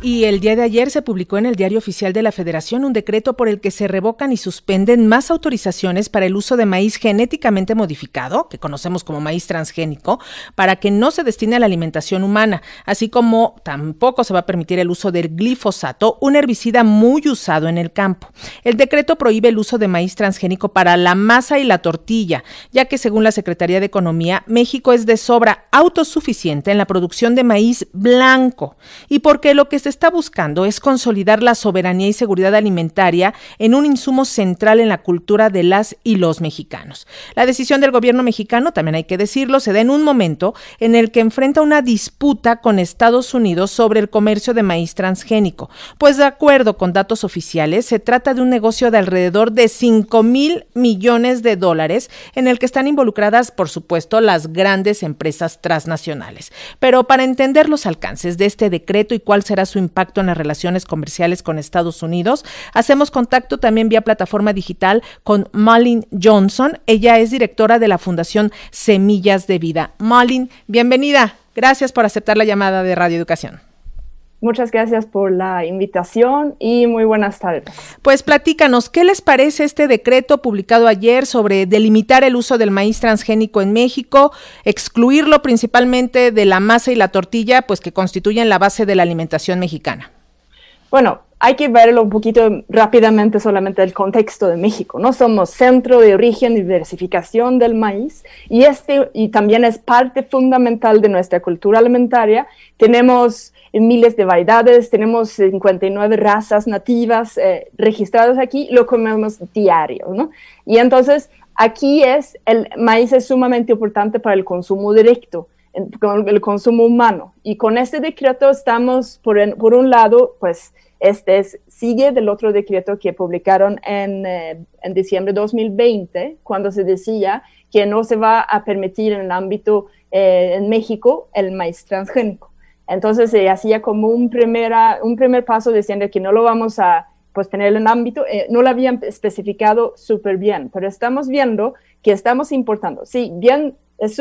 Y el día de ayer se publicó en el Diario Oficial de la Federación un decreto por el que se revocan y suspenden más autorizaciones para el uso de maíz genéticamente modificado, que conocemos como maíz transgénico, para que no se destine a la alimentación humana, así como tampoco se va a permitir el uso del glifosato, un herbicida muy usado en el campo. El decreto prohíbe el uso de maíz transgénico para la masa y la tortilla, ya que según la Secretaría de Economía, México es de sobra autosuficiente en la producción de maíz blanco y por qué lo que se está buscando es consolidar la soberanía y seguridad alimentaria en un insumo central en la cultura de las y los mexicanos. La decisión del gobierno mexicano, también hay que decirlo, se da en un momento en el que enfrenta una disputa con Estados Unidos sobre el comercio de maíz transgénico, pues de acuerdo con datos oficiales, se trata de un negocio de alrededor de 5 mil millones de dólares en el que están involucradas, por supuesto, las grandes empresas transnacionales. Pero para entender los alcances de este decreto y cuál será su impacto en las relaciones comerciales con Estados Unidos. Hacemos contacto también vía plataforma digital con Malin Johnson. Ella es directora de la Fundación Semillas de Vida. Malin, bienvenida. Gracias por aceptar la llamada de Radio Educación. Muchas gracias por la invitación y muy buenas tardes. Pues platícanos, ¿qué les parece este decreto publicado ayer sobre delimitar el uso del maíz transgénico en México, excluirlo principalmente de la masa y la tortilla, pues que constituyen la base de la alimentación mexicana? Bueno, hay que verlo un poquito rápidamente solamente el contexto de México, ¿no? Somos centro de origen y diversificación del maíz y, este, y también es parte fundamental de nuestra cultura alimentaria. Tenemos eh, miles de variedades, tenemos 59 razas nativas eh, registradas aquí, lo comemos diario, ¿no? Y entonces aquí es, el maíz es sumamente importante para el consumo directo con el consumo humano. Y con este decreto estamos, por, por un lado, pues este es, sigue del otro decreto que publicaron en, eh, en, diciembre de 2020, cuando se decía que no se va a permitir en el ámbito eh, en México el maíz transgénico. Entonces se hacía como un, primera, un primer paso diciendo que no lo vamos a pues tener en el ámbito, eh, no lo habían especificado súper bien, pero estamos viendo que estamos importando. Sí, bien es,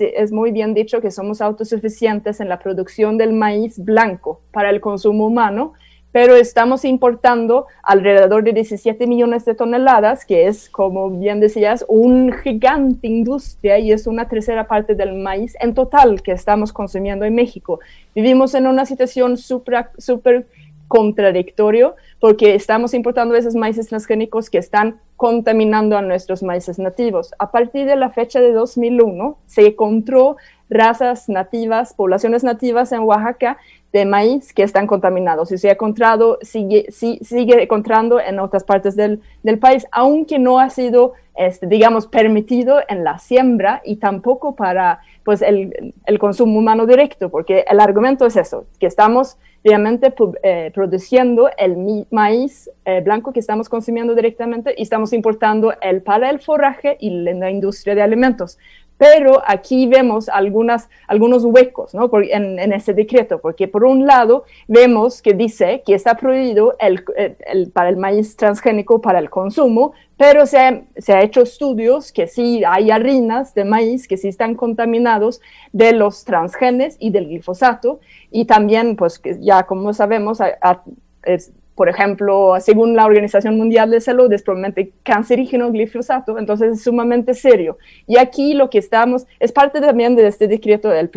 es, muy bien dicho que somos autosuficientes en la producción del maíz blanco para el consumo humano, pero estamos importando alrededor de 17 millones de toneladas, que es, como bien decías, un gigante industria y es una tercera parte del maíz en total que estamos consumiendo en México. Vivimos en una situación súper super, super contradictorio porque estamos importando esos maíces transgénicos que están contaminando a nuestros maíces nativos. A partir de la fecha de 2001 se encontró razas nativas, poblaciones nativas en Oaxaca de maíz que están contaminados y se ha encontrado, sigue, sigue encontrando en otras partes del, país, aunque no ha sido, este, digamos, permitido en la siembra y tampoco para pues, el, consumo humano directo, porque el argumento es eso, que estamos realmente eh, produciendo el maíz eh, blanco que estamos consumiendo directamente y estamos importando el para el forraje y la industria de alimentos. Pero aquí vemos algunas, algunos huecos ¿no? en, en, ese decreto, porque por un lado vemos que dice que está prohibido el, eh, para el maíz transgénico para el consumo, pero se, han hecho estudios que sí hay harinas de maíz que sí están contaminados de los transgenes y del glifosato, y también, pues ya como sabemos, por ejemplo, según la Organización Mundial de Salud, es probablemente cancerígeno glifosato, entonces es sumamente serio. Y aquí lo que estamos, es parte también de este decreto, del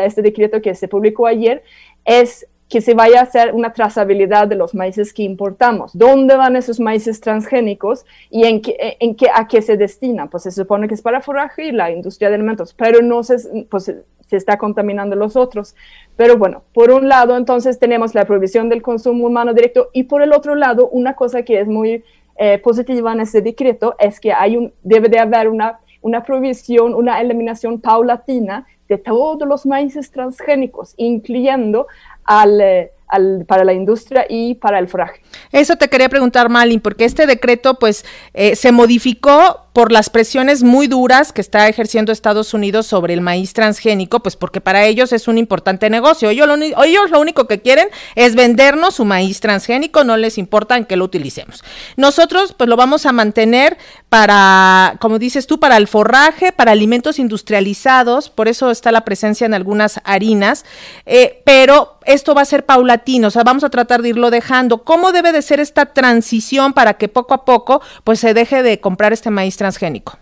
este decreto que se publicó ayer, es que se vaya a hacer una trazabilidad de los maíces que importamos. ¿Dónde van esos maíces transgénicos y en en a qué se destinan? Pues se supone que es para forraje y la industria de alimentos, pero no se, pues, se está contaminando los otros. Pero bueno, por un lado entonces tenemos la prohibición del consumo humano directo y por el otro lado una cosa que es muy eh, positiva en ese decreto es que hay un, debe de haber una, una prohibición, una eliminación paulatina de todos los maíces transgénicos, incluyendo al... Eh, para la industria y para el foraje. Eso te quería preguntar, Malin, porque este decreto pues eh, se modificó por las presiones muy duras que está ejerciendo Estados Unidos sobre el maíz transgénico, pues porque para ellos es un importante negocio. Ellos lo, único que quieren es vendernos su maíz transgénico, no les importa en que lo utilicemos. Nosotros pues lo vamos a mantener para, como dices tú, para el forraje, para alimentos industrializados, por eso está la presencia en algunas harinas, eh, pero esto va a ser paulatino o sea, vamos a tratar de irlo dejando. ¿Cómo debe de ser esta transición para que poco a poco pues se deje de comprar este maíz transgénico?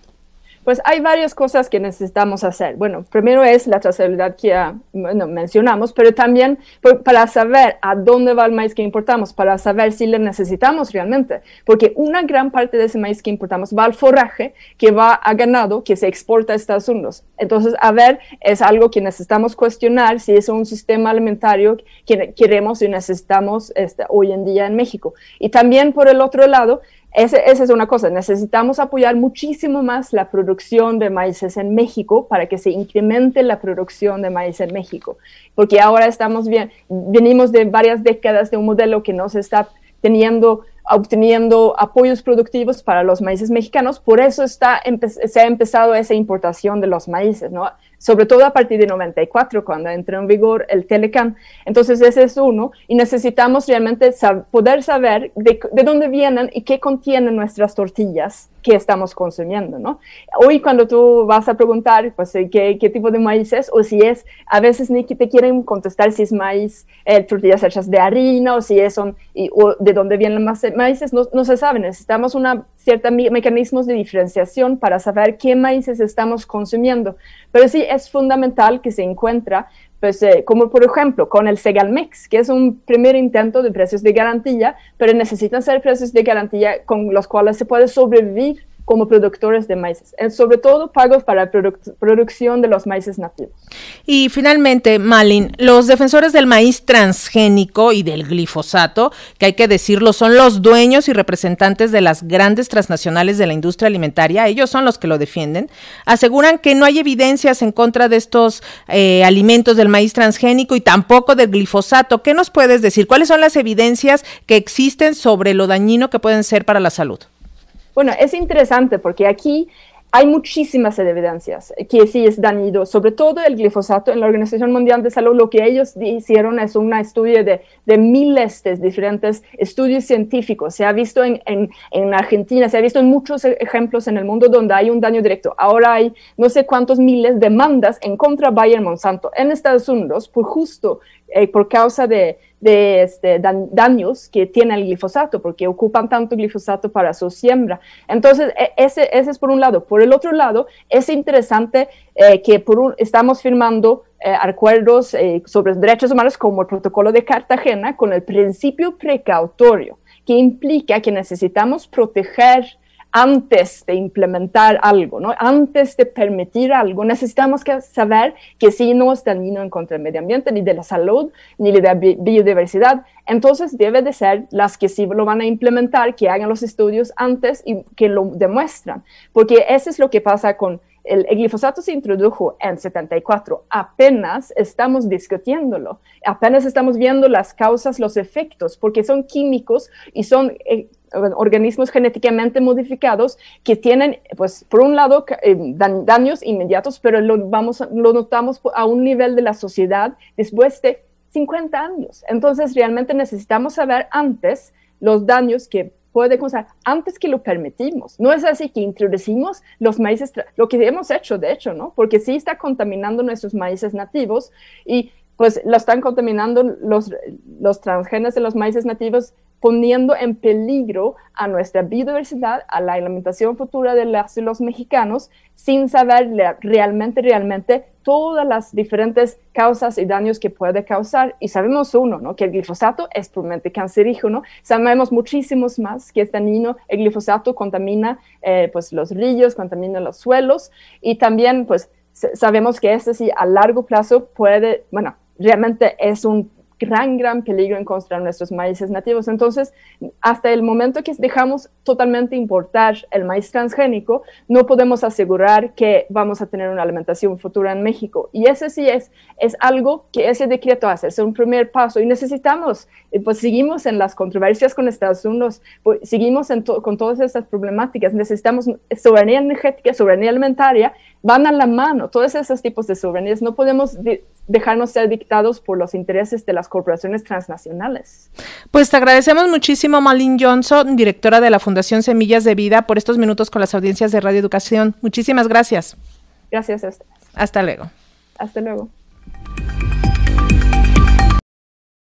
Pues hay varias cosas que necesitamos hacer. Bueno, primero es la trazabilidad que mencionamos, pero también pues, para saber a dónde va el maíz que importamos, para saber si le necesitamos realmente, porque una gran parte de ese maíz que importamos va al forraje que va a ganado que se exporta a Estados Unidos. Entonces, a ver, es algo que necesitamos cuestionar si es un sistema alimentario que queremos y necesitamos este, hoy en día en México. Y también por el otro lado, esa es una cosa, necesitamos apoyar muchísimo más la producción de maíces en México para que se incremente la producción de maíz en México, porque ahora estamos bien, venimos de varias décadas de un modelo que no se está teniendo obteniendo apoyos productivos para los maíces mexicanos, por eso está, se ha empezado esa importación de los maíces, ¿no? sobre todo a partir de 94, cuando entró en vigor el Telecam. Entonces, ese es uno, y necesitamos realmente poder saber de, dónde vienen y qué contienen nuestras tortillas que estamos consumiendo, ¿no? Hoy cuando tú vas a preguntar, pues, eh, ¿qué, tipo de maíz es? O si es, a veces ni te quieren contestar si es maíz, eh, tortillas hechas de harina, o si es, son, y, o de dónde vienen más eh, maíces, no, no se sabe, necesitamos una ciertos mecanismos de diferenciación para saber qué maíces estamos consumiendo. Pero sí es fundamental que se encuentre, pues, eh, como por ejemplo con el Segalmex, que es un primer intento de precios de garantía, pero necesitan ser precios de garantía con los cuales se puede sobrevivir como productores de maíces, eh, sobre todo pagos para producción de los maíces nativos. Y finalmente, Malin, los defensores del maíz transgénico y del glifosato, que hay que decirlo, son los dueños y representantes de las grandes transnacionales de la industria alimentaria, ellos son los que lo defienden, aseguran que no hay evidencias en contra de estos eh, alimentos del maíz transgénico y tampoco del glifosato. ¿Qué nos puedes decir? ¿Cuáles son las evidencias que existen sobre lo dañino que pueden ser para la salud? Bueno, es interesante porque aquí hay muchísimas evidencias que sí es dañino, sobre todo el glifosato. En la Organización Mundial de Salud lo que ellos hicieron es un estudio de, miles de diferentes estudios científicos. Se ha visto en, Argentina, se ha visto en muchos e, ejemplos en el mundo donde hay un daño directo. Ahora hay no sé cuántos miles de demandas en contra Bayer Monsanto en Estados Unidos por justo eh, por causa de, este, daños que tiene el glifosato, porque ocupan tanto glifosato para su siembra. Entonces, e, ese, es por un lado. Por el otro lado, es interesante eh, que estamos firmando eh, acuerdos sobre derechos humanos como el protocolo de Cartagena con el principio precautorio, que implica que necesitamos proteger antes de implementar algo, ¿no? antes de permitir algo, necesitamos que saber que si no es dañino en contra del medio ambiente, ni de la salud, ni de la biodiversidad, entonces debe de ser las que sí lo van a implementar, que hagan los estudios antes y que lo demuestran, porque eso es lo que pasa con el, glifosato se introdujo en 74, apenas estamos discutiéndolo, apenas estamos viendo las causas, los efectos, porque son químicos y son eh, organismos genéticamente modificados que tienen, pues, por un lado, eh, daños inmediatos, pero lo, vamos, lo notamos a un nivel de la sociedad después de 50 años. Entonces, realmente necesitamos saber antes los daños que puede causar antes que lo permitimos. No es así que introducimos los maíces, lo que hemos hecho, de hecho, ¿no? Porque sí está contaminando nuestros maíces nativos y pues lo están contaminando los, los transgenes de los maíces nativos poniendo en peligro a nuestra biodiversidad, a la alimentación futura de los mexicanos, sin saber realmente, realmente todas las diferentes causas y daños que puede causar. Y sabemos uno, ¿no? Que el glifosato es puramente cancerígeno. Sabemos muchísimos más que es este El glifosato contamina eh, pues los ríos, contamina los suelos y también pues sabemos que este sí a largo plazo puede, bueno, realmente es un gran, gran peligro en contra de nuestros maíces nativos. Entonces, hasta el momento que dejamos totalmente importar el maíz transgénico, no podemos asegurar que vamos a tener una alimentación futura en México. Y ese sí es, es algo que ese decreto hace, es un primer paso. Y necesitamos, eh, pues seguimos en las controversias con Estados Unidos, pues, seguimos en con todas estas problemáticas, necesitamos soberanía energética, soberanía alimentaria, van a la mano, todos esos tipos de soberanías. No podemos dejarnos ser dictados por los intereses de la corporaciones transnacionales. Pues te agradecemos muchísimo, Malin Johnson, directora de la Fundación Semillas de Vida, por estos minutos con las audiencias de Radio Educación. Muchísimas gracias. Gracias a ustedes. Hasta luego. Hasta luego.